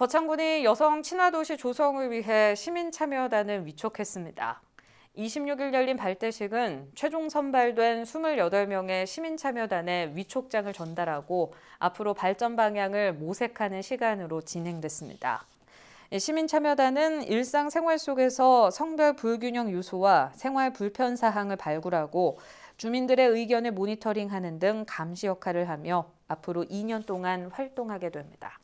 거창군이 여성 친화도시 조성을 위해 시민참여단을 위촉했습니다. 26일 열린 발대식은 최종 선발된 28명의 시민참여단에 위촉장을 전달하고 앞으로 발전 방향을 모색하는 시간으로 진행됐습니다. 시민참여단은 일상생활 속에서 성별 불균형 요소와 생활 불편 사항을 발굴하고 주민들의 의견을 모니터링하는 등 감시 역할을 하며 앞으로 2년 동안 활동하게 됩니다.